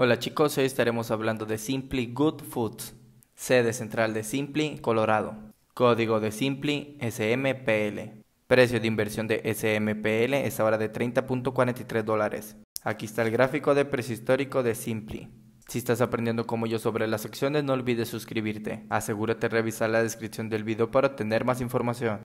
Hola chicos, hoy estaremos hablando de Simply Good Foods, sede central de Simply, Colorado, código de Simply SMPL. Precio de inversión de SMPL es ahora de 30.43 dólares. Aquí está el gráfico de precio histórico de Simply. Si estás aprendiendo como yo sobre las acciones, no olvides suscribirte. Asegúrate de revisar la descripción del video para obtener más información.